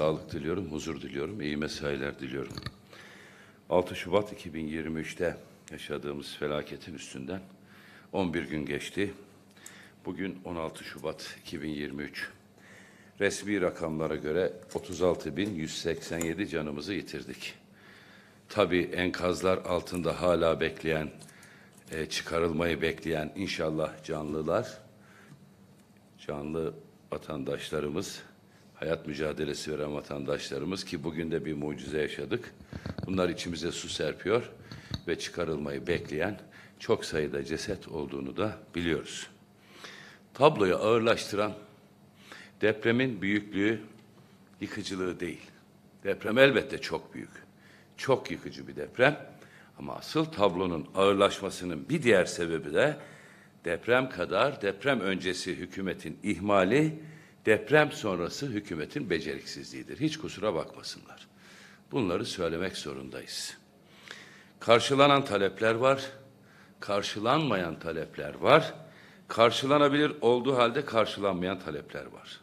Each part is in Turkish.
Sağlık diliyorum, huzur diliyorum, iyi mesailer diliyorum. 6 Şubat 2023'te yaşadığımız felaketin üstünden 11 gün geçti. Bugün 16 Şubat 2023. Resmi rakamlara göre 36.187 canımızı yitirdik. Tabii enkazlar altında hala bekleyen, e, çıkarılmayı bekleyen inşallah canlılar, canlı vatandaşlarımız hayat mücadelesi veren vatandaşlarımız ki bugün de bir mucize yaşadık. Bunlar içimize su serpiyor ve çıkarılmayı bekleyen çok sayıda ceset olduğunu da biliyoruz. Tabloyu ağırlaştıran depremin büyüklüğü yıkıcılığı değil. Deprem elbette çok büyük. Çok yıkıcı bir deprem. Ama asıl tablonun ağırlaşmasının bir diğer sebebi de deprem kadar deprem öncesi hükümetin ihmali deprem sonrası hükümetin beceriksizliğidir. Hiç kusura bakmasınlar. Bunları söylemek zorundayız. Karşılanan talepler var, karşılanmayan talepler var, karşılanabilir olduğu halde karşılanmayan talepler var.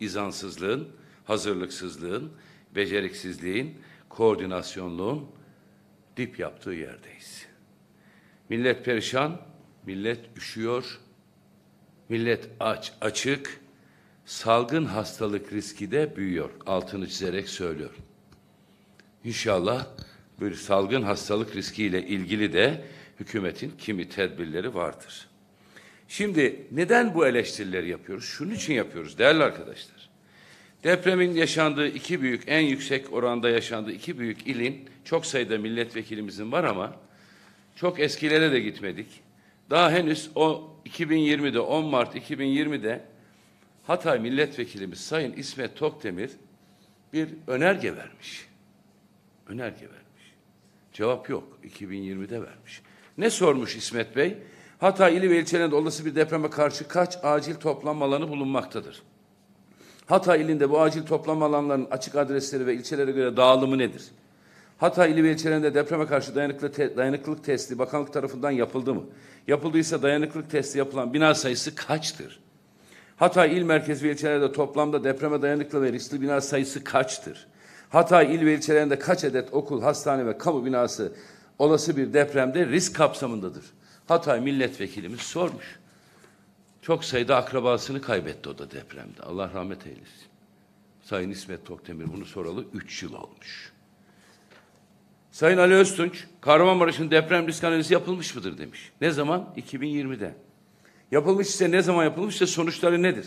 İzansızlığın, hazırlıksızlığın, beceriksizliğin, koordinasyonluğun dip yaptığı yerdeyiz. Millet perişan, millet üşüyor, millet aç, açık, salgın hastalık riski de büyüyor. Altını çizerek söylüyor. İnşallah bir salgın hastalık riskiyle ilgili de hükümetin kimi tedbirleri vardır. Şimdi neden bu eleştirileri yapıyoruz? Şunun için yapıyoruz değerli arkadaşlar. Depremin yaşandığı iki büyük, en yüksek oranda yaşandığı iki büyük ilin çok sayıda milletvekilimizin var ama çok eskilere de gitmedik. Daha henüz o 2020'de 10 Mart 2020'de Hatay Milletvekilimiz Sayın İsmet Tokdemir bir önerge vermiş. Önerge vermiş. Cevap yok. 2020'de vermiş. Ne sormuş İsmet Bey? Hatay ili ve ilçelerinde olası bir depreme karşı kaç acil toplanma alanı bulunmaktadır? Hatay ilinde bu acil toplanma alanlarının açık adresleri ve ilçelere göre dağılımı nedir? Hatay ili ve ilçelerinde depreme karşı dayanıklı te dayanıklılık testi bakanlık tarafından yapıldı mı? Yapıldıysa dayanıklılık testi yapılan bina sayısı kaçtır? Hatay il merkez ve ilçelerde toplamda depreme dayanıklı ve riskli bina sayısı kaçtır? Hatay il ve ilçelerinde kaç adet okul, hastane ve kamu binası olası bir depremde risk kapsamındadır? Hatay milletvekilimiz sormuş. Çok sayıda akrabasını kaybetti o da depremde. Allah rahmet eylesin. Sayın İsmet Tokdemir bunu soralı üç yıl olmuş. Sayın Ali Öztunç, Kahramanmaraş'ın deprem risk analizi yapılmış mıdır demiş. Ne zaman? 2020'de. Yapılmış ise ne zaman yapılmış ise sonuçları nedir?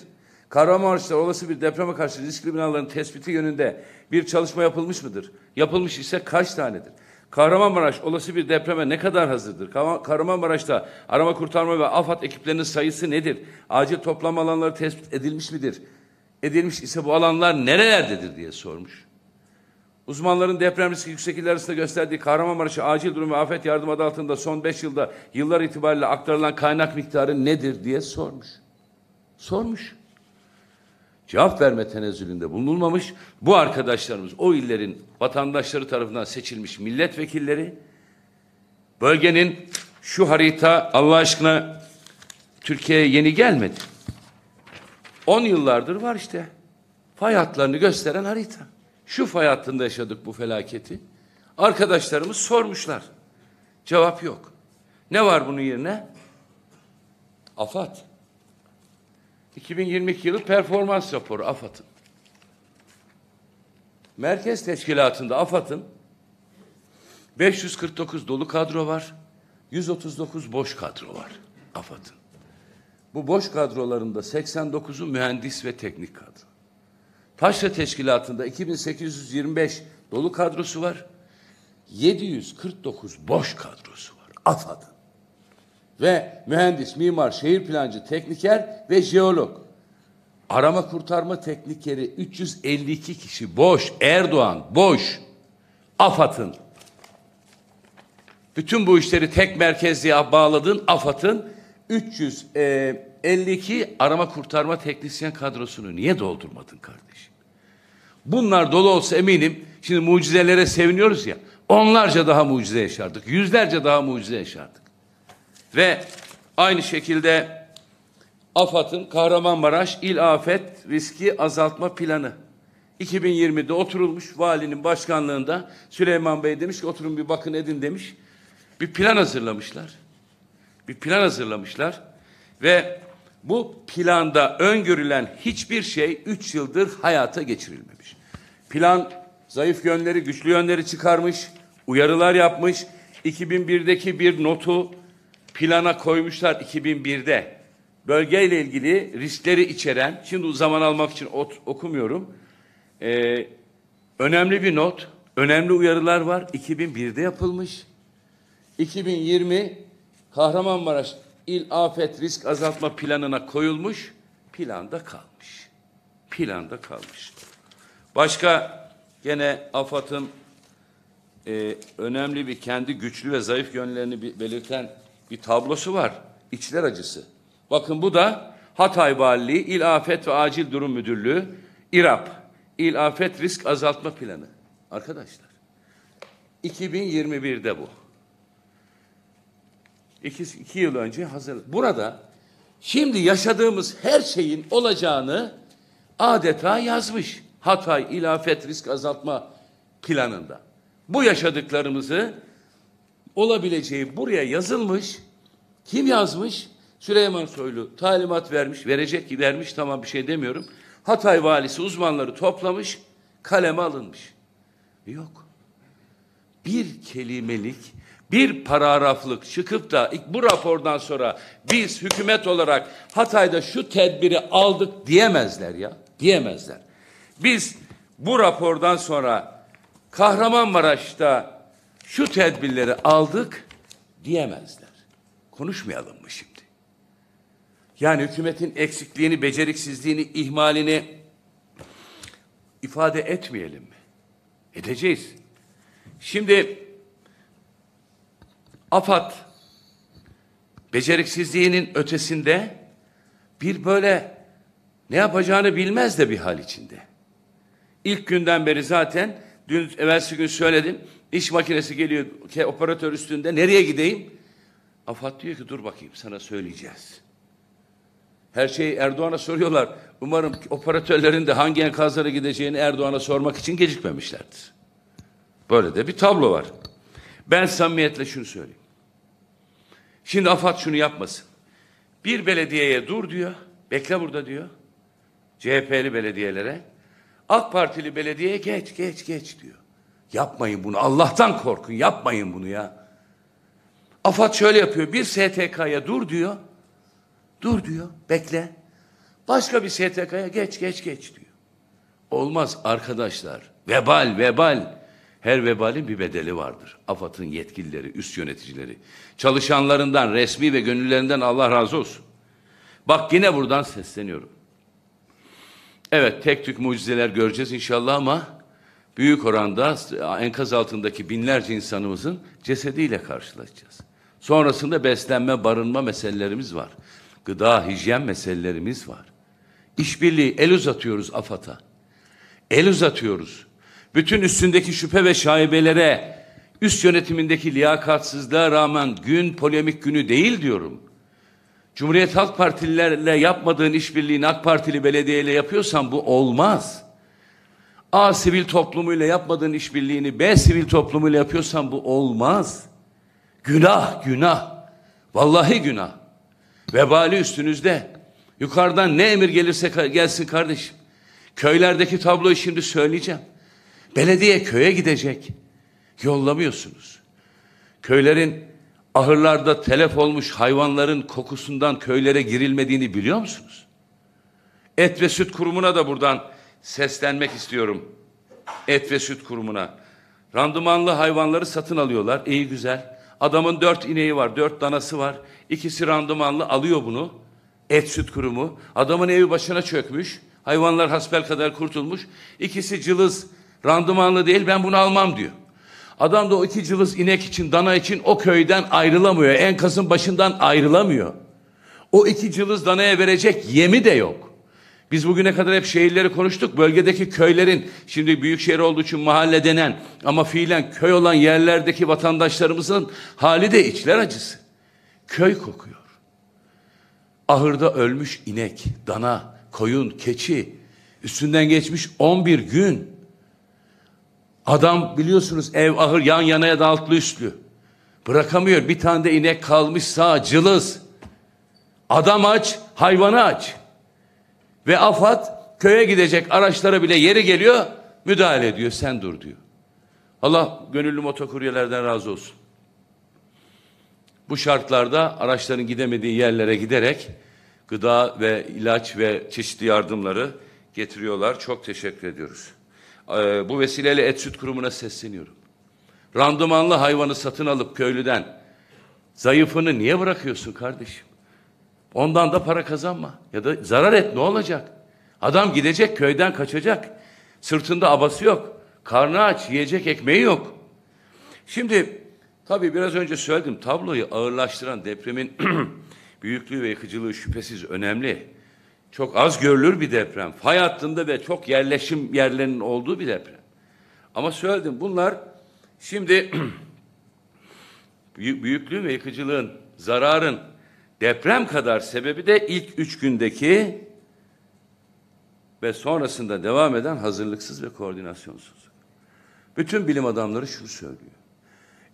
Kahramanmaraş'ta olası bir depreme karşı riskli binaların tespiti yönünde bir çalışma yapılmış mıdır? Yapılmış ise kaç tanedir? Kahramanmaraş olası bir depreme ne kadar hazırdır? Kahramanmaraş'ta arama kurtarma ve AFAD ekiplerinin sayısı nedir? Acil toplanma alanları tespit edilmiş midir? Edilmiş ise bu alanlar nerelerdedir diye sormuş. Uzmanların deprem riski yüksek iller arasında gösterdiği Kahramanmaraş'a acil durum ve afet yardım adı altında son beş yılda yıllar itibariyle aktarılan kaynak miktarı nedir diye sormuş. Sormuş. Cevap verme tenezzülünde bulunulmamış. Bu arkadaşlarımız o illerin vatandaşları tarafından seçilmiş milletvekilleri bölgenin şu harita Allah aşkına Türkiye'ye yeni gelmedi. On yıllardır var işte. Fay hatlarını gösteren harita şu fay hattında yaşadık bu felaketi. Arkadaşlarımız sormuşlar. Cevap yok. Ne var bunun yerine? AFAD. 2022 yılı performans raporu AFAD'ın. Merkez Teşkilatı'nda AFAD'ın 549 dolu kadro var. 139 boş kadro var AFAD'ın. Bu boş kadrolarında 89'u mühendis ve teknik kadro. Taşra Teşkilatı'nda 2825 dolu kadrosu var. 749 boş kadrosu var. AFAD'ın. Ve mühendis, mimar, şehir plancı, tekniker ve jeolog. Arama kurtarma teknikeri 352 kişi boş. Erdoğan boş. AFAD'ın. Bütün bu işleri tek merkezliğe bağladın AFAD'ın 352 e, arama kurtarma teknisyen kadrosunu niye doldurmadın kardeşim? Bunlar dolu olsa eminim şimdi mucizelere seviniyoruz ya. Onlarca daha mucize yaşardık. Yüzlerce daha mucize yaşardık. Ve aynı şekilde AFAD'ın Kahramanmaraş İl Afet Riski Azaltma Planı 2020'de oturulmuş valinin başkanlığında Süleyman Bey demiş ki oturun bir bakın edin demiş. Bir plan hazırlamışlar. Bir plan hazırlamışlar ve bu planda öngörülen hiçbir şey üç yıldır hayata geçirilmemiş. Plan zayıf yönleri, güçlü yönleri çıkarmış, uyarılar yapmış. 2001'deki bir notu plana koymuşlar 2001'de. Bölgeyle ilgili riskleri içeren, şimdi zaman almak için ot, okumuyorum. Ee, önemli bir not, önemli uyarılar var. 2001'de yapılmış. 2020 Kahramanmaraş il afet risk azaltma planına koyulmuş, planda kalmış. Planda kalmış. Başka gene AFAD'ın e, önemli bir kendi güçlü ve zayıf yönlerini belirten bir tablosu var. İçler acısı. Bakın bu da Hatay Valiliği İl Afet ve Acil Durum Müdürlüğü İRAP İl Afet Risk Azaltma Planı. Arkadaşlar 2021'de bu iki, iki yıl önce hazır. Burada şimdi yaşadığımız her şeyin olacağını adeta yazmış. Hatay ilafet risk azaltma planında. Bu yaşadıklarımızı olabileceği buraya yazılmış. Kim yazmış? Süleyman Soylu talimat vermiş, verecek ki vermiş tamam bir şey demiyorum. Hatay valisi uzmanları toplamış, kaleme alınmış. Yok. Bir kelimelik bir paragraflık çıkıp da bu rapordan sonra biz hükümet olarak Hatay'da şu tedbiri aldık diyemezler ya. Diyemezler. Biz bu rapordan sonra Kahramanmaraş'ta şu tedbirleri aldık diyemezler. Konuşmayalım mı şimdi? Yani hükümetin eksikliğini, beceriksizliğini, ihmalini ifade etmeyelim mi? Edeceğiz. Şimdi AFAD beceriksizliğinin ötesinde bir böyle ne yapacağını bilmez de bir hal içinde. İlk günden beri zaten dün evvelsi gün söyledim. İş makinesi geliyor ki operatör üstünde nereye gideyim? Afat diyor ki dur bakayım sana söyleyeceğiz. Her şeyi Erdoğan'a soruyorlar. Umarım operatörlerin de hangi enkazlara gideceğini Erdoğan'a sormak için gecikmemişlerdir. Böyle de bir tablo var. Ben samimiyetle şunu söyleyeyim. Şimdi AFAD şunu yapmasın. Bir belediyeye dur diyor. Bekle burada diyor. CHP'li belediyelere. AK Partili belediyeye geç geç geç diyor. Yapmayın bunu. Allah'tan korkun. Yapmayın bunu ya. AFAD şöyle yapıyor. Bir STK'ya dur diyor. Dur diyor. Bekle. Başka bir STK'ya geç geç geç diyor. Olmaz arkadaşlar. Vebal vebal. Her vebalin bir bedeli vardır. AFAD'ın yetkilileri, üst yöneticileri, çalışanlarından, resmi ve gönüllerinden Allah razı olsun. Bak yine buradan sesleniyorum. Evet tek tük mucizeler göreceğiz inşallah ama büyük oranda enkaz altındaki binlerce insanımızın cesediyle karşılaşacağız. Sonrasında beslenme, barınma meselelerimiz var. Gıda, hijyen meselelerimiz var. İşbirliği el uzatıyoruz AFAD'a. El uzatıyoruz bütün üstündeki şüphe ve şaibelere, üst yönetimindeki liyakatsızlığa rağmen gün polemik günü değil diyorum. Cumhuriyet Halk Partililerle yapmadığın işbirliğini AK Partili belediyeyle yapıyorsan bu olmaz. A sivil toplumuyla yapmadığın işbirliğini B sivil toplumuyla yapıyorsan bu olmaz. Günah, günah. Vallahi günah. Vebali üstünüzde. Yukarıdan ne emir gelirse gelsin kardeşim. Köylerdeki tabloyu şimdi söyleyeceğim. Belediye köye gidecek. Yollamıyorsunuz. Köylerin ahırlarda telef olmuş hayvanların kokusundan köylere girilmediğini biliyor musunuz? Et ve Süt Kurumu'na da buradan seslenmek istiyorum. Et ve Süt Kurumu'na. Randımanlı hayvanları satın alıyorlar. İyi güzel. Adamın dört ineği var, dört danası var. İkisi randımanlı alıyor bunu. Et süt kurumu. Adamın evi başına çökmüş. Hayvanlar hasbel kadar kurtulmuş. İkisi cılız Randımanlı değil ben bunu almam diyor. Adam da o iki cılız inek için, dana için o köyden ayrılamıyor. Enkazın başından ayrılamıyor. O iki cılız danaya verecek yemi de yok. Biz bugüne kadar hep şehirleri konuştuk. Bölgedeki köylerin, şimdi büyük şehir olduğu için mahalle denen ama fiilen köy olan yerlerdeki vatandaşlarımızın hali de içler acısı. Köy kokuyor. Ahırda ölmüş inek, dana, koyun, keçi üstünden geçmiş 11 gün. Adam biliyorsunuz ev ahır yan yana ya da altlı üstlü. Bırakamıyor. Bir tane de inek kalmış sağ cılız. Adam aç, hayvanı aç. Ve AFAD köye gidecek araçlara bile yeri geliyor müdahale ediyor. Sen dur diyor. Allah gönüllü motokuryelerden razı olsun. Bu şartlarda araçların gidemediği yerlere giderek gıda ve ilaç ve çeşitli yardımları getiriyorlar. Çok teşekkür ediyoruz. Ee, bu vesileyle et süt kurumuna sesleniyorum. Randımanlı hayvanı satın alıp köylüden zayıfını niye bırakıyorsun kardeşim? Ondan da para kazanma ya da zarar et ne olacak? Adam gidecek köyden kaçacak. Sırtında abası yok. Karnı aç, yiyecek ekmeği yok. Şimdi tabii biraz önce söyledim tabloyu ağırlaştıran depremin büyüklüğü ve yıkıcılığı şüphesiz önemli. Çok az görülür bir deprem. Fay hattında ve çok yerleşim yerlerinin olduğu bir deprem. Ama söyledim bunlar şimdi büyüklüğün ve yıkıcılığın, zararın deprem kadar sebebi de ilk üç gündeki ve sonrasında devam eden hazırlıksız ve koordinasyonsuzluk. Bütün bilim adamları şunu söylüyor.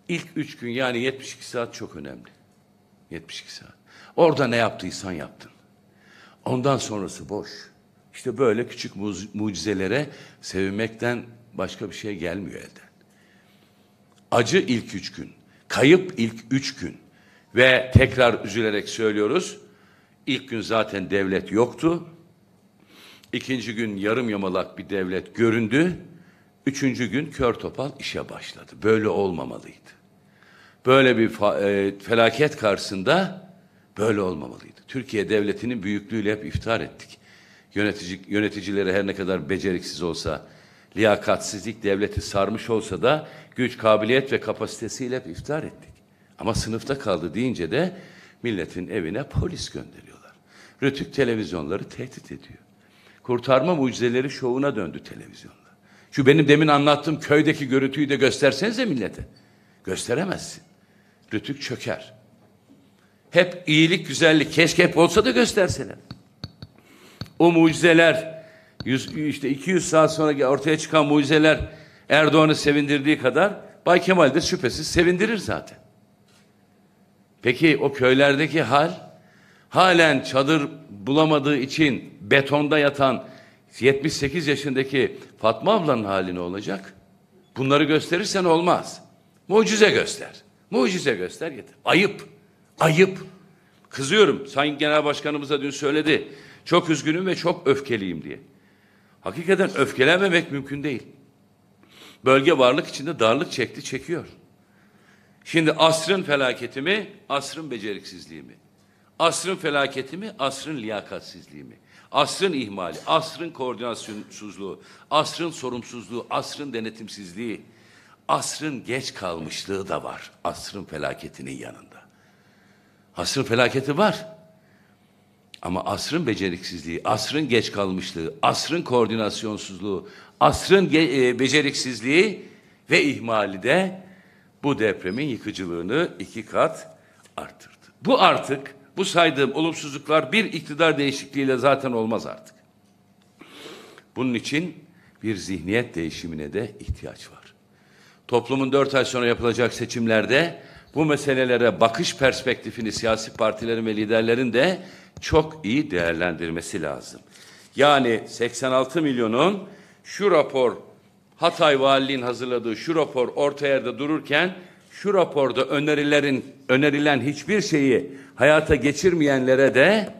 İlk üç gün yani 72 saat çok önemli. 72 saat. Orada ne yaptıysan yaptın. Ondan sonrası boş. İşte böyle küçük mucizelere sevinmekten başka bir şey gelmiyor elden. Acı ilk üç gün, kayıp ilk üç gün ve tekrar üzülerek söylüyoruz. İlk gün zaten devlet yoktu. İkinci gün yarım yamalak bir devlet göründü. Üçüncü gün kör topal işe başladı. Böyle olmamalıydı. Böyle bir e, felaket karşısında Böyle olmamalıydı. Türkiye devletinin büyüklüğüyle hep iftihar ettik. Yönetici, yöneticileri her ne kadar beceriksiz olsa, liyakatsizlik devleti sarmış olsa da güç, kabiliyet ve kapasitesiyle hep iftihar ettik. Ama sınıfta kaldı deyince de milletin evine polis gönderiyorlar. Rütük televizyonları tehdit ediyor. Kurtarma mucizeleri şovuna döndü televizyonlar. Şu benim demin anlattığım köydeki görüntüyü de gösterseniz göstersenize millete. Gösteremezsin. Rütük çöker. Hep iyilik, güzellik. Keşke hep olsa da gösterseler. O mucizeler, yüz, işte 200 saat sonra ortaya çıkan mucizeler Erdoğan'ı sevindirdiği kadar Bay Kemal de şüphesiz sevindirir zaten. Peki o köylerdeki hal halen çadır bulamadığı için betonda yatan 78 yaşındaki Fatma ablanın hali ne olacak? Bunları gösterirsen olmaz. Mucize göster. Mucize göster yeter. Ayıp. Ayıp. Kızıyorum. Sayın Genel Başkanımız da dün söyledi. Çok üzgünüm ve çok öfkeliyim diye. Hakikaten öfkelenmemek mümkün değil. Bölge varlık içinde darlık çekti, çekiyor. Şimdi asrın felaketi mi, asrın beceriksizliği mi? Asrın felaketi mi, asrın liyakatsizliği mi? Asrın ihmali, asrın koordinasyonsuzluğu, asrın sorumsuzluğu, asrın denetimsizliği, asrın geç kalmışlığı da var asrın felaketinin yanında. Asrın felaketi var. Ama asrın beceriksizliği, asrın geç kalmışlığı, asrın koordinasyonsuzluğu, asrın e, beceriksizliği ve ihmali de bu depremin yıkıcılığını iki kat arttırdı. Bu artık bu saydığım olumsuzluklar bir iktidar değişikliğiyle zaten olmaz artık. Bunun için bir zihniyet değişimine de ihtiyaç var. Toplumun dört ay sonra yapılacak seçimlerde bu meselelere bakış perspektifini siyasi partilerin ve liderlerin de çok iyi değerlendirmesi lazım. Yani 86 milyonun şu rapor Hatay Valiliğin hazırladığı şu rapor orta yerde dururken şu raporda önerilerin önerilen hiçbir şeyi hayata geçirmeyenlere de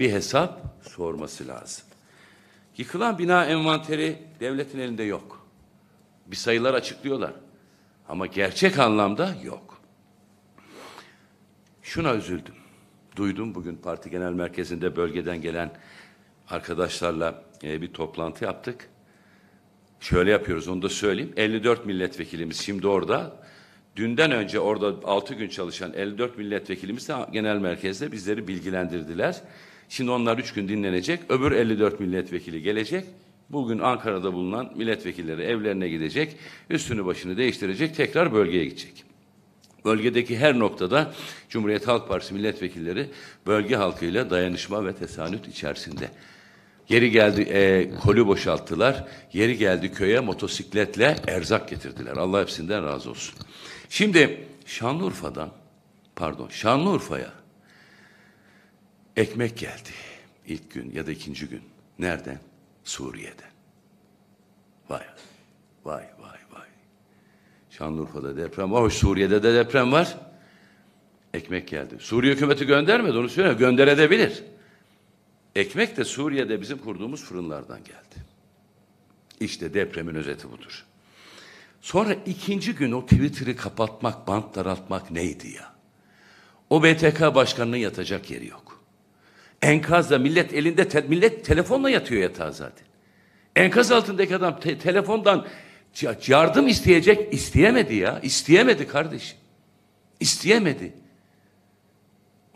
bir hesap sorması lazım. Yıkılan bina envanteri devletin elinde yok. Bir sayılar açıklıyorlar ama gerçek anlamda yok. Şuna üzüldüm. Duydum bugün parti genel merkezinde bölgeden gelen arkadaşlarla e, bir toplantı yaptık. Şöyle yapıyoruz onu da söyleyeyim. 54 milletvekilimiz şimdi orada. Dünden önce orada 6 gün çalışan 54 milletvekilimiz de genel merkezde bizleri bilgilendirdiler. Şimdi onlar 3 gün dinlenecek. Öbür 54 milletvekili gelecek. Bugün Ankara'da bulunan milletvekilleri evlerine gidecek. Üstünü başını değiştirecek. Tekrar bölgeye gidecek. Bölgedeki her noktada Cumhuriyet Halk Partisi milletvekilleri bölge halkıyla dayanışma ve tesanüt içerisinde. Yeri geldi e, kolü boşalttılar. Yeri geldi köye motosikletle erzak getirdiler. Allah hepsinden razı olsun. Şimdi Şanlıurfa'dan pardon Şanlıurfa'ya ekmek geldi ilk gün ya da ikinci gün. Nereden? Suriye'den. Vay, vay, Şanlıurfa'da deprem var. Hoş Suriye'de de deprem var. Ekmek geldi. Suriye hükümeti göndermedi onu söylüyorum. Gönderebilir. Ekmek de Suriye'de bizim kurduğumuz fırınlardan geldi. İşte depremin özeti budur. Sonra ikinci gün o Twitter'ı kapatmak, bant daraltmak neydi ya? O BTK başkanının yatacak yeri yok. Enkazda millet elinde, te, millet telefonla yatıyor yatağa zaten. Enkaz altındaki adam te, telefondan yardım isteyecek isteyemedi ya. İsteyemedi kardeşim. İsteyemedi.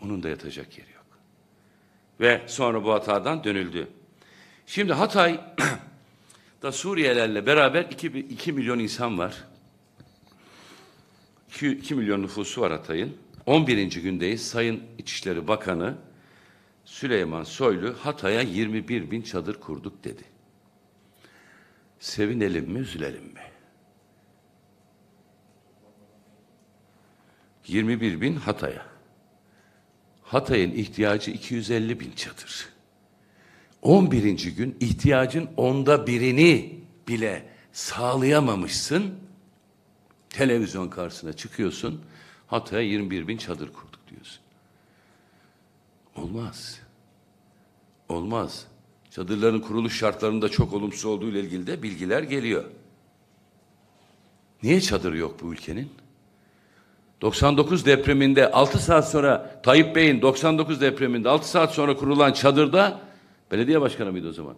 Onun da yatacak yeri yok. Ve sonra bu hatadan dönüldü. Şimdi Hatay da Suriyelilerle beraber 2, 2 milyon insan var. 2, 2 milyon nüfusu var Hatay'ın. 11. gündeyiz. Sayın İçişleri Bakanı Süleyman Soylu Hatay'a 21 bin çadır kurduk dedi. Sevinelim mi, üzülelim mi? 21 bin Hatay'a. Hatay'ın ihtiyacı 250 bin çadır. 11. gün ihtiyacın onda birini bile sağlayamamışsın. Televizyon karşısına çıkıyorsun. Hatay'a 21 bin çadır kurduk diyorsun. Olmaz. Olmaz çadırların kuruluş şartlarında çok olumsuz olduğu ile ilgili de bilgiler geliyor. Niye çadır yok bu ülkenin? 99 depreminde 6 saat sonra Tayyip Bey'in 99 depreminde 6 saat sonra kurulan çadırda belediye başkanı mıydı o zaman?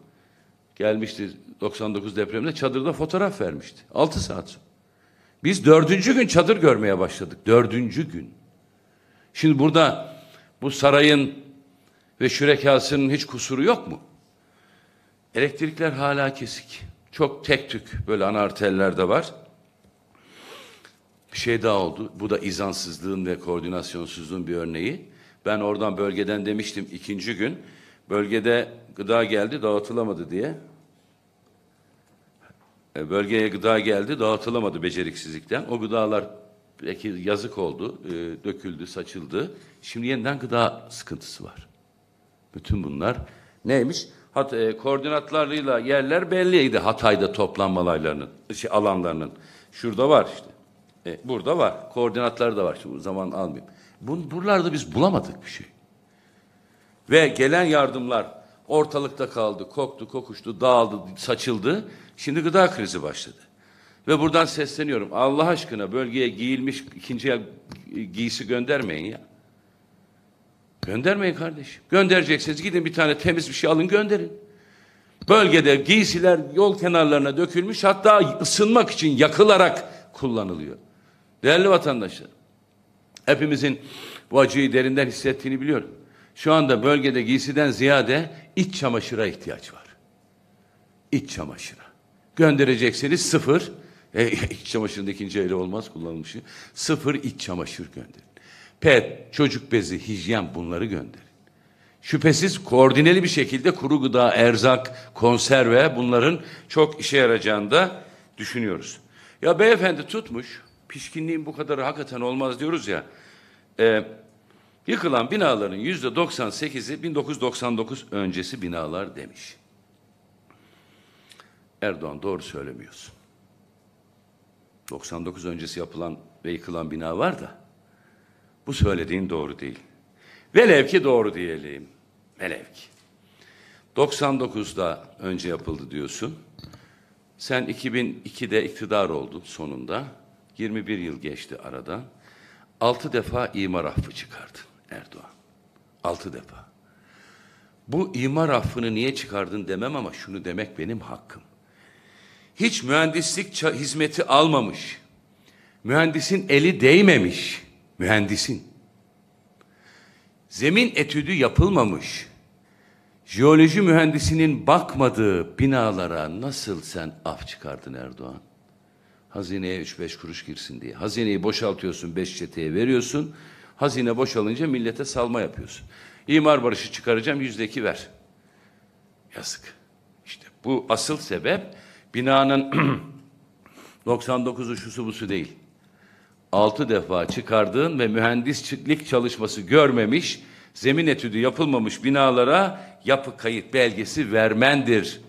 Gelmişti 99 depreminde çadırda fotoğraf vermişti. 6 saat sonra. Biz dördüncü gün çadır görmeye başladık. Dördüncü gün. Şimdi burada bu sarayın ve şürekasının hiç kusuru yok mu? Elektrikler hala kesik. Çok tek tük böyle ana arterlerde var. Bir şey daha oldu. Bu da izansızlığın ve koordinasyonsuzluğun bir örneği. Ben oradan bölgeden demiştim ikinci gün. Bölgede gıda geldi dağıtılamadı diye. E, bölgeye gıda geldi dağıtılamadı beceriksizlikten. O gıdalar peki yazık oldu, e, döküldü, saçıldı. Şimdi yeniden gıda sıkıntısı var. Bütün bunlar neymiş? hat, e, koordinatlarıyla yerler belliydi Hatay'da toplanma şey, alanlarının. Şurada var işte. E, burada var. Koordinatları da var. Şimdi zaman almayayım. Bun, buralarda biz bulamadık bir şey. Ve gelen yardımlar ortalıkta kaldı, koktu, kokuştu, dağıldı, saçıldı. Şimdi gıda krizi başladı. Ve buradan sesleniyorum. Allah aşkına bölgeye giyilmiş ikinci giysi göndermeyin ya. Göndermeyin kardeşim. Göndereceksiniz gidin bir tane temiz bir şey alın gönderin. Bölgede giysiler yol kenarlarına dökülmüş hatta ısınmak için yakılarak kullanılıyor. Değerli vatandaşlar, hepimizin bu acıyı derinden hissettiğini biliyorum. Şu anda bölgede giysiden ziyade iç çamaşıra ihtiyaç var. İç çamaşıra. Gönderecekseniz sıfır, e, iç çamaşırın ikinci eli olmaz kullanılmışı, sıfır iç çamaşır gönderin pet, çocuk bezi, hijyen bunları gönderin. Şüphesiz koordineli bir şekilde kuru gıda, erzak, konserve bunların çok işe yarayacağını da düşünüyoruz. Ya beyefendi tutmuş, pişkinliğin bu kadar hakikaten olmaz diyoruz ya. E, yıkılan binaların yüzde 98'i 1999 öncesi binalar demiş. Erdoğan doğru söylemiyorsun. 99 öncesi yapılan ve yıkılan bina var da bu söylediğin doğru değil. Velev ki doğru diyelim. Velev ki. 99'da önce yapıldı diyorsun. Sen 2002'de iktidar oldun sonunda. 21 yıl geçti aradan. 6 defa imar affı çıkardın Erdoğan. 6 defa. Bu imar affını niye çıkardın demem ama şunu demek benim hakkım. Hiç mühendislik hizmeti almamış. Mühendisin eli değmemiş mühendisin. Zemin etüdü yapılmamış. Jeoloji mühendisinin bakmadığı binalara nasıl sen af çıkardın Erdoğan? Hazineye üç beş kuruş girsin diye. Hazineyi boşaltıyorsun, beş çeteye veriyorsun. Hazine boşalınca millete salma yapıyorsun. İmar barışı çıkaracağım, yüzdeki ver. Yazık. İşte bu asıl sebep binanın 99'u uçusu busu değil altı defa çıkardığın ve mühendislik çalışması görmemiş, zemin etüdü yapılmamış binalara yapı kayıt belgesi vermendir.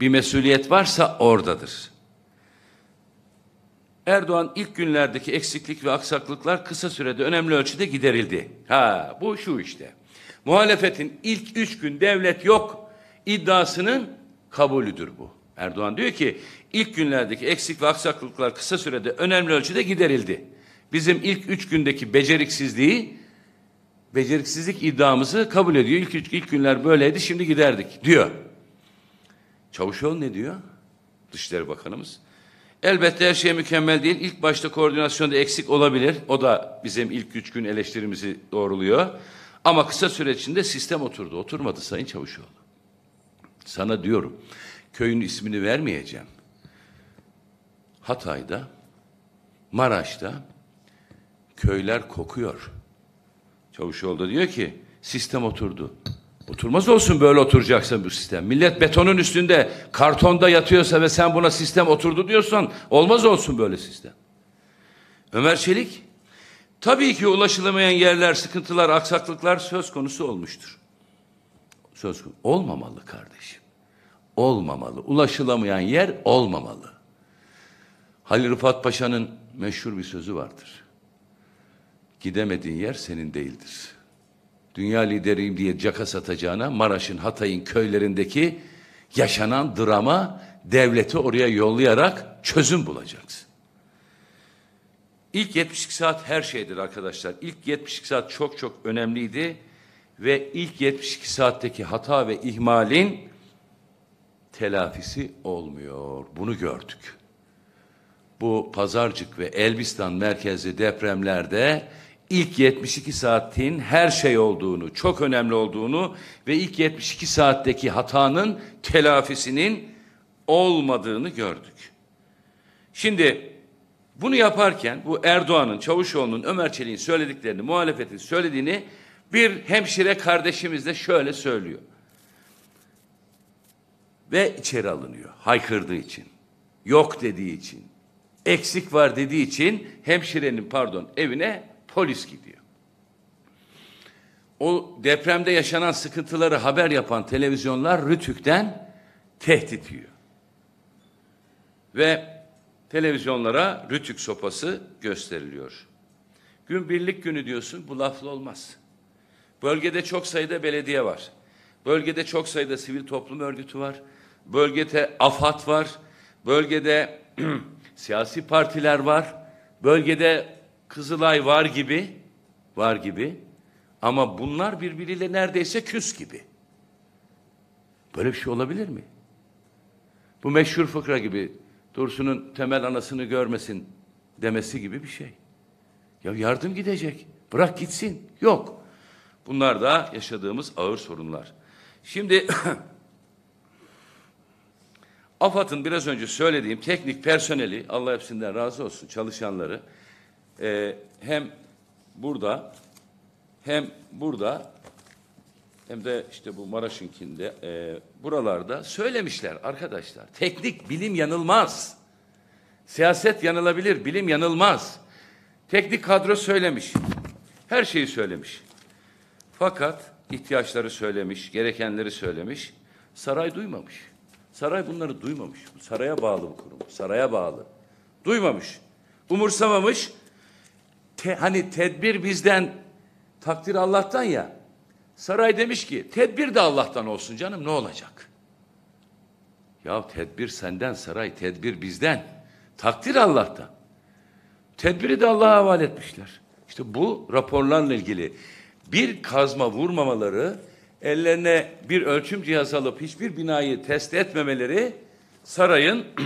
Bir mesuliyet varsa oradadır. Erdoğan ilk günlerdeki eksiklik ve aksaklıklar kısa sürede önemli ölçüde giderildi. Ha bu şu işte. Muhalefetin ilk üç gün devlet yok iddiasının kabulüdür bu. Erdoğan diyor ki ilk günlerdeki eksik ve aksaklıklar kısa sürede önemli ölçüde giderildi. Bizim ilk üç gündeki beceriksizliği, beceriksizlik iddiamızı kabul ediyor. İlk, üç ilk günler böyleydi, şimdi giderdik diyor. Çavuşoğlu ne diyor? Dışişleri Bakanımız. Elbette her şey mükemmel değil. İlk başta koordinasyonda eksik olabilir. O da bizim ilk üç gün eleştirimizi doğruluyor. Ama kısa süre içinde sistem oturdu. Oturmadı Sayın Çavuşoğlu. Sana diyorum köyün ismini vermeyeceğim. Hatay'da, Maraş'ta köyler kokuyor. Çavuşoğlu diyor ki sistem oturdu. Oturmaz olsun böyle oturacaksın bu sistem. Millet betonun üstünde, kartonda yatıyorsa ve sen buna sistem oturdu diyorsan olmaz olsun böyle sistem. Ömer Çelik, tabii ki ulaşılamayan yerler, sıkıntılar, aksaklıklar söz konusu olmuştur. Söz konusu. Olmamalı kardeşim. Olmamalı. Ulaşılamayan yer olmamalı. Halil Rıfat Paşa'nın meşhur bir sözü vardır. Gidemediğin yer senin değildir. Dünya lideriyim diye caka satacağına Maraş'ın, Hatay'ın köylerindeki yaşanan drama devleti oraya yollayarak çözüm bulacaksın. İlk 72 saat her şeydir arkadaşlar. İlk 72 saat çok çok önemliydi ve ilk 72 saatteki hata ve ihmalin telafisi olmuyor. Bunu gördük bu Pazarcık ve Elbistan merkezli depremlerde ilk 72 saatin her şey olduğunu, çok önemli olduğunu ve ilk 72 saatteki hatanın telafisinin olmadığını gördük. Şimdi bunu yaparken bu Erdoğan'ın, Çavuşoğlu'nun, Ömer Çelik'in söylediklerini, muhalefetin söylediğini bir hemşire kardeşimiz de şöyle söylüyor. Ve içeri alınıyor haykırdığı için, yok dediği için, eksik var dediği için hemşirenin pardon evine polis gidiyor. O depremde yaşanan sıkıntıları haber yapan televizyonlar Rütük'ten tehdit yiyor. Ve televizyonlara Rütük sopası gösteriliyor. Gün birlik günü diyorsun bu lafla olmaz. Bölgede çok sayıda belediye var. Bölgede çok sayıda sivil toplum örgütü var. Bölgede AFAD var. Bölgede siyasi partiler var. Bölgede Kızılay var gibi, var gibi. Ama bunlar birbiriyle neredeyse küs gibi. Böyle bir şey olabilir mi? Bu meşhur fıkra gibi Dursun'un temel anasını görmesin demesi gibi bir şey. Ya yardım gidecek. Bırak gitsin. Yok. Bunlar da yaşadığımız ağır sorunlar. Şimdi AFAD'ın biraz önce söylediğim teknik personeli, Allah hepsinden razı olsun çalışanları e, hem burada hem burada hem de işte bu Maraş'ınkinde e, buralarda söylemişler arkadaşlar. Teknik bilim yanılmaz. Siyaset yanılabilir, bilim yanılmaz. Teknik kadro söylemiş. Her şeyi söylemiş. Fakat ihtiyaçları söylemiş, gerekenleri söylemiş. Saray duymamış. Saray bunları duymamış. Saraya bağlı bu kurum. Saraya bağlı. Duymamış. Umursamamış. Te, hani tedbir bizden, takdir Allah'tan ya. Saray demiş ki tedbir de Allah'tan olsun canım ne olacak? Ya tedbir senden saray, tedbir bizden. Takdir Allah'tan. Tedbiri de Allah'a havale etmişler. İşte bu raporlarla ilgili bir kazma vurmamaları ellerine bir ölçüm cihazı alıp hiçbir binayı test etmemeleri sarayın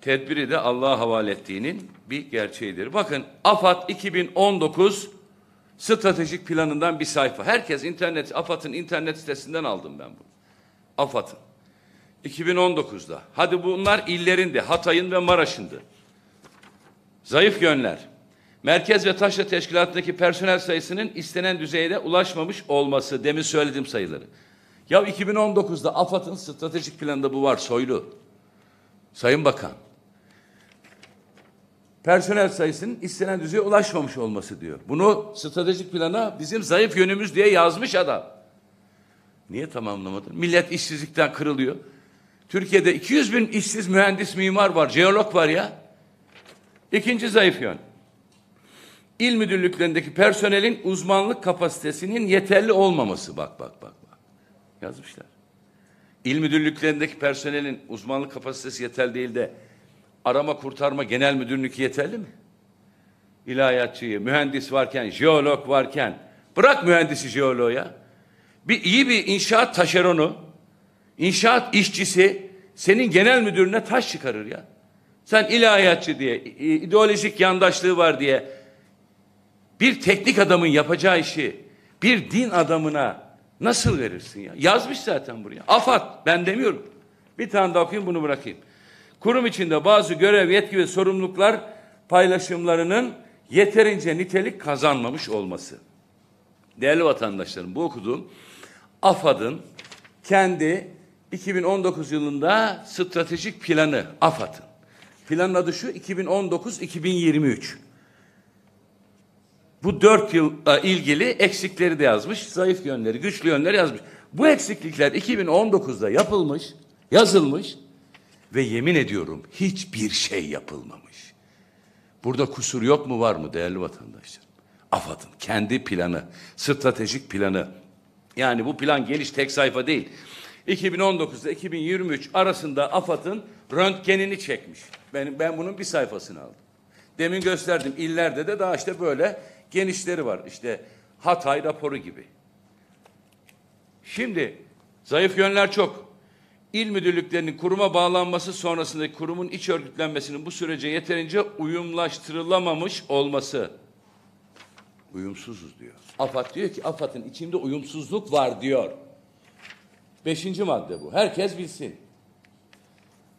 tedbiri de Allah'a havale ettiğinin bir gerçeğidir. Bakın AFAD 2019 stratejik planından bir sayfa. Herkes internet, AFAD'ın internet sitesinden aldım ben bunu. AFAD'ın. 2019'da. Hadi bunlar illerinde, Hatay'ın ve Maraş'ındı. Zayıf yönler. Merkez ve taşra teşkilatındaki personel sayısının istenen düzeyde ulaşmamış olması. Demin söyledim sayıları. Ya 2019'da AFAD'ın stratejik planında bu var Soylu. Sayın Bakan. Personel sayısının istenen düzeye ulaşmamış olması diyor. Bunu stratejik plana bizim zayıf yönümüz diye yazmış adam. Niye tamamlamadın? Millet işsizlikten kırılıyor. Türkiye'de 200 bin işsiz mühendis mimar var, jeolog var ya. İkinci zayıf yön il müdürlüklerindeki personelin uzmanlık kapasitesinin yeterli olmaması. Bak bak bak bak. Yazmışlar. İl müdürlüklerindeki personelin uzmanlık kapasitesi yeterli değil de arama kurtarma genel müdürlüğü yeterli mi? İlahiyatçıyı, mühendis varken, jeolog varken bırak mühendisi jeoloğu Bir iyi bir inşaat taşeronu, inşaat işçisi senin genel müdürüne taş çıkarır ya. Sen ilahiyatçı diye, ideolojik yandaşlığı var diye bir teknik adamın yapacağı işi bir din adamına nasıl verirsin ya? Yazmış zaten buraya. Afat ben demiyorum. Bir tane daha okuyayım bunu bırakayım. Kurum içinde bazı görev, yetki ve sorumluluklar paylaşımlarının yeterince nitelik kazanmamış olması. Değerli vatandaşlarım bu okuduğum AFAD'ın kendi 2019 yılında stratejik planı AFAD'ın. Planın adı şu 2019-2023 bu dört yıl ilgili eksikleri de yazmış. Zayıf yönleri, güçlü yönleri yazmış. Bu eksiklikler 2019'da yapılmış, yazılmış ve yemin ediyorum hiçbir şey yapılmamış. Burada kusur yok mu var mı değerli vatandaşlarım? AFAD'ın kendi planı, stratejik planı. Yani bu plan geliş tek sayfa değil. 2019'da 2023 arasında AFAD'ın röntgenini çekmiş. Ben, ben bunun bir sayfasını aldım. Demin gösterdim illerde de daha işte böyle genişleri var. İşte Hatay raporu gibi. Şimdi zayıf yönler çok. İl müdürlüklerinin kuruma bağlanması sonrasında kurumun iç örgütlenmesinin bu sürece yeterince uyumlaştırılamamış olması. Uyumsuzuz diyor. AFAD diyor ki AFAD'ın içinde uyumsuzluk var diyor. Beşinci madde bu. Herkes bilsin.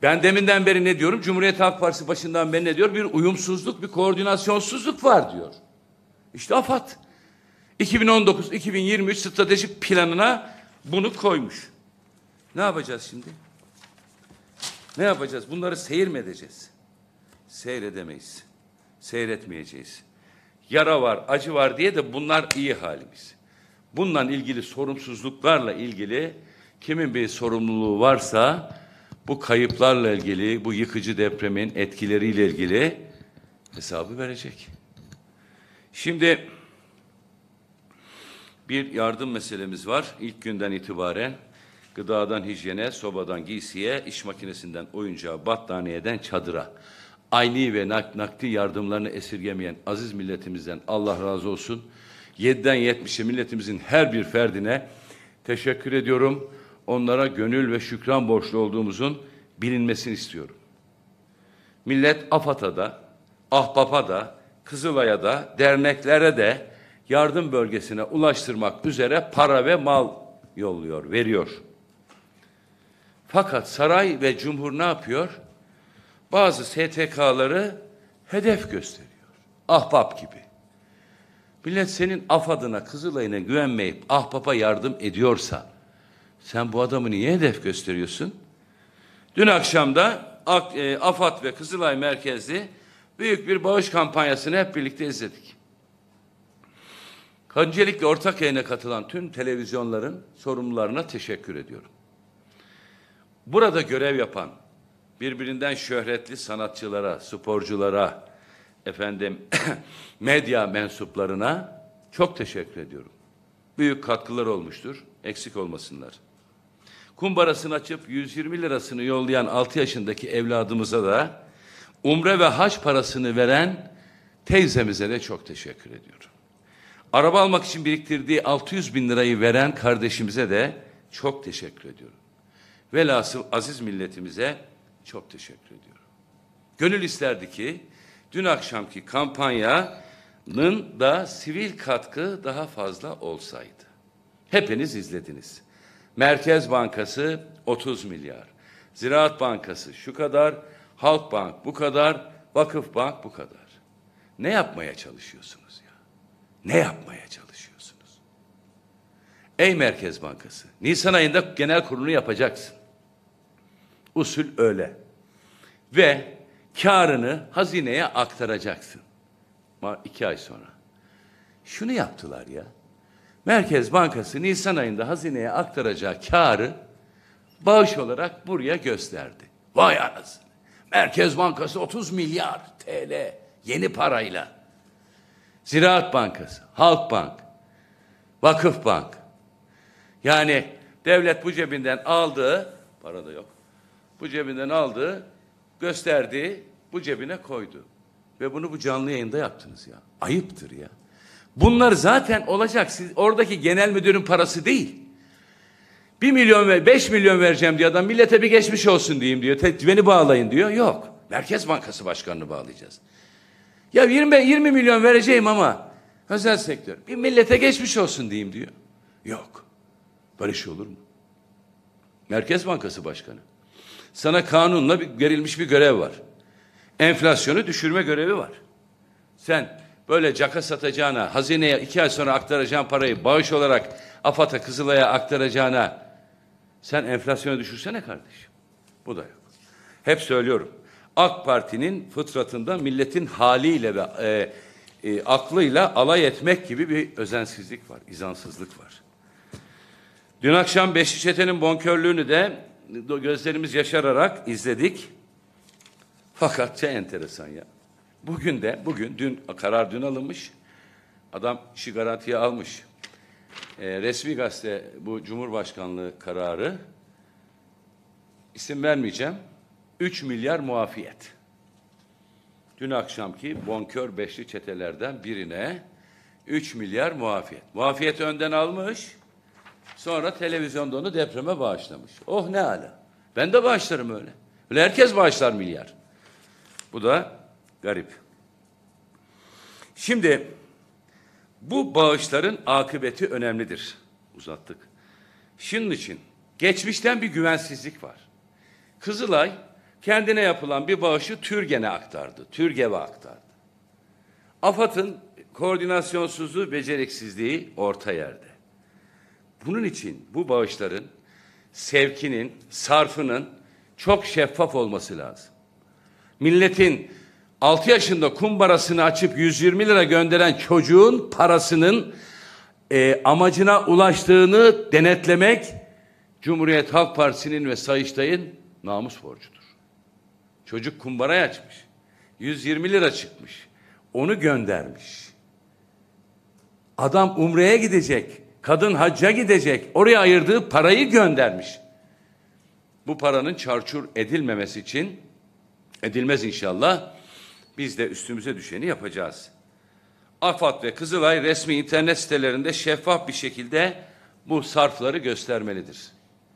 Ben deminden beri ne diyorum? Cumhuriyet Halk Partisi başından beri ne diyor? Bir uyumsuzluk, bir koordinasyonsuzluk var diyor. İşte AFAD 2019-2023 stratejik planına bunu koymuş. Ne yapacağız şimdi? Ne yapacağız? Bunları seyir mi edeceğiz? Seyredemeyiz. Seyretmeyeceğiz. Yara var, acı var diye de bunlar iyi halimiz. Bununla ilgili sorumsuzluklarla ilgili kimin bir sorumluluğu varsa bu kayıplarla ilgili, bu yıkıcı depremin etkileriyle ilgili hesabı verecek. Şimdi bir yardım meselemiz var. İlk günden itibaren gıdadan hijyene, sobadan giysiye, iş makinesinden oyuncağa, battaniyeden çadıra. Aynı ve nak nakdi yardımlarını esirgemeyen aziz milletimizden Allah razı olsun. 7'den 70'e milletimizin her bir ferdine teşekkür ediyorum. Onlara gönül ve şükran borçlu olduğumuzun bilinmesini istiyorum. Millet afata da, Ahbap'a da, Kızılay'a da derneklere de yardım bölgesine ulaştırmak üzere para ve mal yolluyor, veriyor. Fakat saray ve cumhur ne yapıyor? Bazı STK'ları hedef gösteriyor. Ahbap gibi. Millet senin af adına Kızılay'ına güvenmeyip ahbapa yardım ediyorsa sen bu adamı niye hedef gösteriyorsun? Dün akşam da e, AFAD ve Kızılay merkezli büyük bir bağış kampanyasını hep birlikte izledik. Öncelikle ortak yayına katılan tüm televizyonların sorumlularına teşekkür ediyorum. Burada görev yapan birbirinden şöhretli sanatçılara, sporculara, efendim medya mensuplarına çok teşekkür ediyorum. Büyük katkılar olmuştur. Eksik olmasınlar. Kumbarasını açıp 120 lirasını yollayan 6 yaşındaki evladımıza da umre ve haç parasını veren teyzemize de çok teşekkür ediyorum. Araba almak için biriktirdiği 600 bin lirayı veren kardeşimize de çok teşekkür ediyorum. Velhasıl aziz milletimize çok teşekkür ediyorum. Gönül isterdi ki dün akşamki kampanyanın da sivil katkı daha fazla olsaydı. Hepiniz izlediniz. Merkez Bankası 30 milyar, Ziraat Bankası şu kadar, Halkbank bu kadar, Vakıfbank bu kadar. Ne yapmaya çalışıyorsunuz ya? Ne yapmaya çalışıyorsunuz? Ey Merkez Bankası, Nisan ayında genel kurulunu yapacaksın. Usul öyle. Ve karını hazineye aktaracaksın. İki ay sonra. Şunu yaptılar ya. Merkez Bankası Nisan ayında hazineye aktaracağı karı bağış olarak buraya gösterdi. Vay anasını. Merkez Bankası 30 milyar TL yeni parayla. Ziraat Bankası, Halk Bank, Vakıf Bank. Yani devlet bu cebinden aldığı, para da yok, bu cebinden aldığı, gösterdi, bu cebine koydu. Ve bunu bu canlı yayında yaptınız ya. Ayıptır ya. Bunlar zaten olacak. Siz, oradaki genel müdürün parası değil. Bir milyon ve beş milyon vereceğim diye adam millete bir geçmiş olsun diyeyim diyor. Tek bağlayın diyor. Yok. Merkez Bankası Başkanı'nı bağlayacağız. Ya 20, 20 milyon vereceğim ama özel sektör. Bir millete geçmiş olsun diyeyim diyor. Yok. Böyle şey olur mu? Merkez Bankası Başkanı. Sana kanunla bir, verilmiş bir görev var. Enflasyonu düşürme görevi var. Sen böyle caka satacağına, hazineye iki ay sonra aktaracağın parayı bağış olarak AFAD'a, Kızılay'a aktaracağına sen enflasyonu düşürsene kardeşim. Bu da yok. Hep söylüyorum. AK Parti'nin fıtratında milletin haliyle ve e, e, aklıyla alay etmek gibi bir özensizlik var, izansızlık var. Dün akşam Beşli Çete'nin bonkörlüğünü de gözlerimiz yaşararak izledik. Fakat şey enteresan ya. Bugün de, bugün, dün karar dün alınmış. Adam işi garantiye almış e, resmi gazete bu Cumhurbaşkanlığı kararı isim vermeyeceğim. 3 milyar muafiyet. Dün akşamki bonkör beşli çetelerden birine 3 milyar muafiyet. Muafiyet önden almış. Sonra televizyonda onu depreme bağışlamış. Oh ne ala. Ben de bağışlarım öyle. Öyle herkes bağışlar milyar. Bu da garip. Şimdi bu bağışların akıbeti önemlidir. Uzattık. Şunun için geçmişten bir güvensizlik var. Kızılay kendine yapılan bir bağışı Türgen'e aktardı. Türgev'e aktardı. AFAD'ın koordinasyonsuzluğu, beceriksizliği orta yerde. Bunun için bu bağışların sevkinin, sarfının çok şeffaf olması lazım. Milletin 6 yaşında kumbarasını açıp 120 lira gönderen çocuğun parasının e, amacına ulaştığını denetlemek Cumhuriyet Halk Partisi'nin ve Sayıştay'ın namus borcudur. Çocuk kumbarayı açmış. 120 lira çıkmış. Onu göndermiş. Adam umreye gidecek. Kadın hacca gidecek. Oraya ayırdığı parayı göndermiş. Bu paranın çarçur edilmemesi için edilmez inşallah biz de üstümüze düşeni yapacağız. AFAD ve Kızılay resmi internet sitelerinde şeffaf bir şekilde bu sarfları göstermelidir.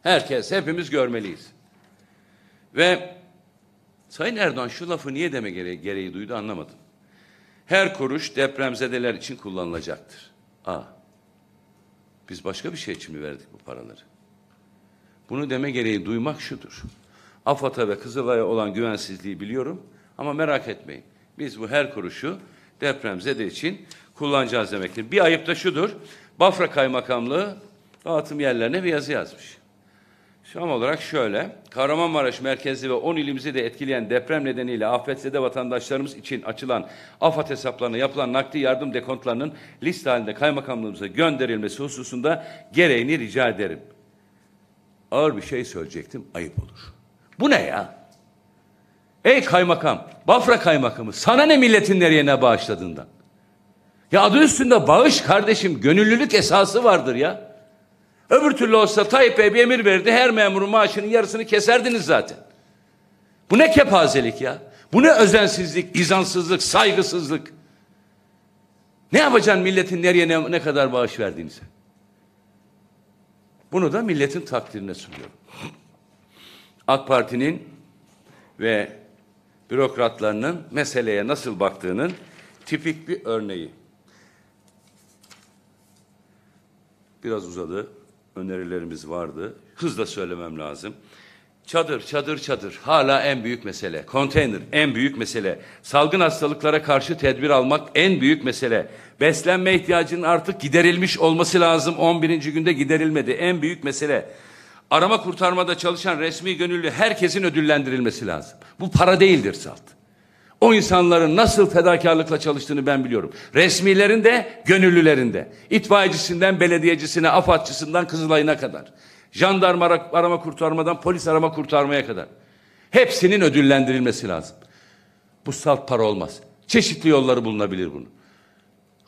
Herkes, hepimiz görmeliyiz. Ve Sayın Erdoğan şu lafı niye deme gereği, gereği duydu anlamadım. Her kuruş depremzedeler için kullanılacaktır. A. Biz başka bir şey için mi verdik bu paraları? Bunu deme gereği duymak şudur. AFAD'a ve Kızılay'a olan güvensizliği biliyorum. Ama merak etmeyin. Biz bu her kuruşu depremzede için kullanacağız demektir. Bir ayıp da şudur. Bafra Kaymakamlığı dağıtım yerlerine bir yazı yazmış. Şam olarak şöyle, Kahramanmaraş merkezli ve 10 ilimizi de etkileyen deprem nedeniyle afetzede vatandaşlarımız için açılan AFAD hesaplarına yapılan nakdi yardım dekontlarının liste halinde kaymakamlığımıza gönderilmesi hususunda gereğini rica ederim. Ağır bir şey söyleyecektim, ayıp olur. Bu ne ya? Ey kaymakam, Bafra kaymakamı sana ne milletin nereye ne bağışladığından. Ya adı üstünde bağış kardeşim gönüllülük esası vardır ya. Öbür türlü olsa Tayyip Bey bir emir verdi her memurun maaşının yarısını keserdiniz zaten. Bu ne kepazelik ya? Bu ne özensizlik, izansızlık, saygısızlık? Ne yapacaksın milletin nereye ne, ne kadar bağış verdiğinize? Bunu da milletin takdirine sunuyorum. AK Parti'nin ve bürokratlarının meseleye nasıl baktığının tipik bir örneği. Biraz uzadı. Önerilerimiz vardı. Hızla söylemem lazım. Çadır, çadır, çadır. Hala en büyük mesele. Konteyner en büyük mesele. Salgın hastalıklara karşı tedbir almak en büyük mesele. Beslenme ihtiyacının artık giderilmiş olması lazım. 11. günde giderilmedi. En büyük mesele arama kurtarmada çalışan resmi gönüllü herkesin ödüllendirilmesi lazım. Bu para değildir salt. O insanların nasıl fedakarlıkla çalıştığını ben biliyorum. Resmilerin de gönüllülerin de. İtfaiyecisinden belediyecisine, afatçısından Kızılay'ına kadar. Jandarma arama kurtarmadan polis arama kurtarmaya kadar. Hepsinin ödüllendirilmesi lazım. Bu salt para olmaz. Çeşitli yolları bulunabilir bunun.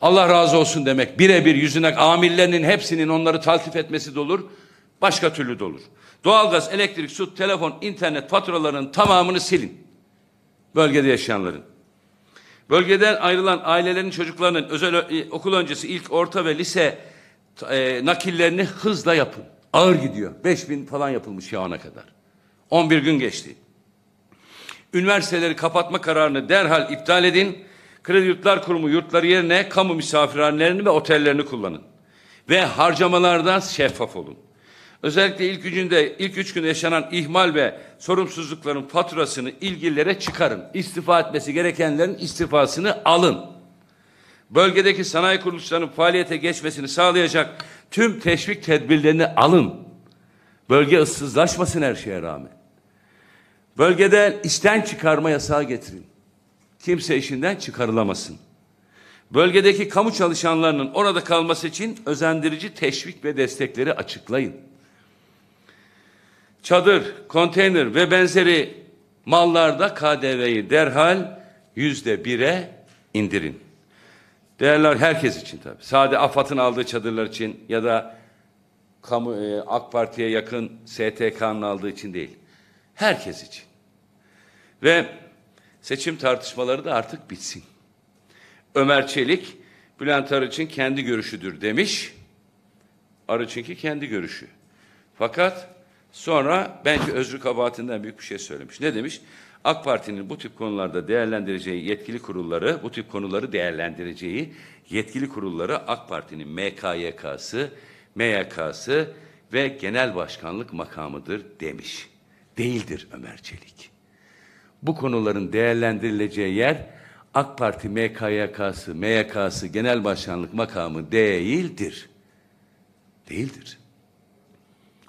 Allah razı olsun demek birebir yüzüne amillerinin hepsinin onları taltif etmesi de olur. Başka türlü de olur. Doğalgaz, elektrik, su, telefon, internet faturalarının tamamını silin. Bölgede yaşayanların. Bölgeden ayrılan ailelerin çocuklarının özel e, okul öncesi ilk orta ve lise e, nakillerini hızla yapın. Ağır gidiyor. 5000 falan yapılmış ya kadar. 11 gün geçti. Üniversiteleri kapatma kararını derhal iptal edin. Kredi Yurtlar Kurumu yurtları yerine kamu misafirhanelerini ve otellerini kullanın. Ve harcamalardan şeffaf olun. Özellikle ilk gününde ilk üç gün yaşanan ihmal ve sorumsuzlukların faturasını ilgililere çıkarın. İstifa etmesi gerekenlerin istifasını alın. Bölgedeki sanayi kuruluşlarının faaliyete geçmesini sağlayacak tüm teşvik tedbirlerini alın. Bölge ıssızlaşmasın her şeye rağmen. Bölgede işten çıkarma yasağı getirin. Kimse işinden çıkarılamasın. Bölgedeki kamu çalışanlarının orada kalması için özendirici teşvik ve destekleri açıklayın çadır, konteyner ve benzeri mallarda KDV'yi derhal yüzde bire indirin. Değerler herkes için tabii. Sade AFAD'ın aldığı çadırlar için ya da kamu, e, AK Parti'ye yakın STK'nın aldığı için değil. Herkes için. Ve seçim tartışmaları da artık bitsin. Ömer Çelik, Bülent Arıç'ın kendi görüşüdür demiş. Arıç'ınki kendi görüşü. Fakat Sonra bence özrü kabahatinden büyük bir şey söylemiş. Ne demiş? AK Parti'nin bu tip konularda değerlendireceği yetkili kurulları, bu tip konuları değerlendireceği yetkili kurulları AK Parti'nin MKYK'sı, MYK'sı ve genel başkanlık makamıdır demiş. Değildir Ömer Çelik. Bu konuların değerlendirileceği yer AK Parti MKYK'sı, MYK'sı genel başkanlık makamı değildir. Değildir.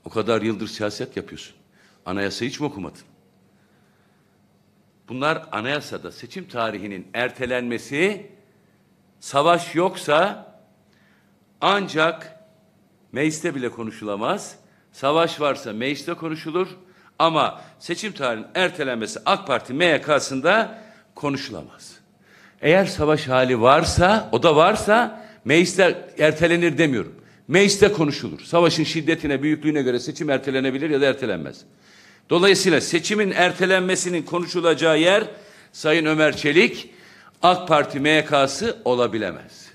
O kadar yıldır siyaset yapıyorsun. Anayasa hiç mi okumadın? Bunlar anayasada seçim tarihinin ertelenmesi savaş yoksa ancak mecliste bile konuşulamaz. Savaş varsa mecliste konuşulur ama seçim tarihinin ertelenmesi AK Parti MYK'sında konuşulamaz. Eğer savaş hali varsa, o da varsa mecliste ertelenir demiyorum. Mecliste konuşulur. Savaşın şiddetine, büyüklüğüne göre seçim ertelenebilir ya da ertelenmez. Dolayısıyla seçimin ertelenmesinin konuşulacağı yer Sayın Ömer Çelik AK Parti MK'sı olabilemez.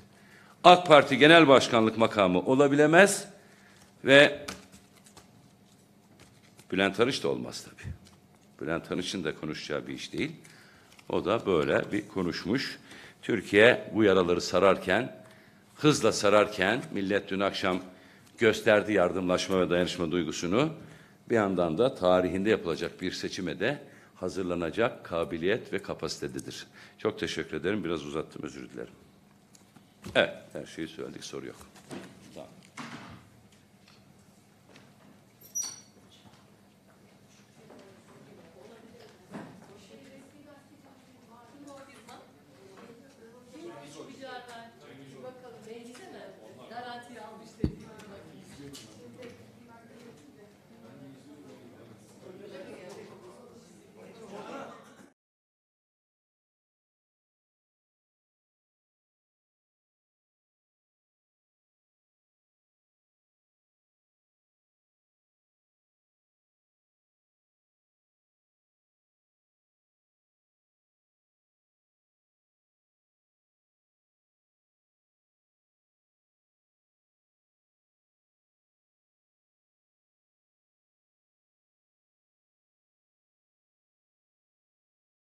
AK Parti Genel Başkanlık makamı olabilemez ve Bülent Arınç da olmaz tabii. Bülent Arınç'ın da konuşacağı bir iş değil. O da böyle bir konuşmuş. Türkiye bu yaraları sararken hızla sararken millet dün akşam gösterdi yardımlaşma ve dayanışma duygusunu. Bir yandan da tarihinde yapılacak bir seçime de hazırlanacak kabiliyet ve kapasitededir. Çok teşekkür ederim. Biraz uzattım özür dilerim. Evet her şeyi söyledik soru yok.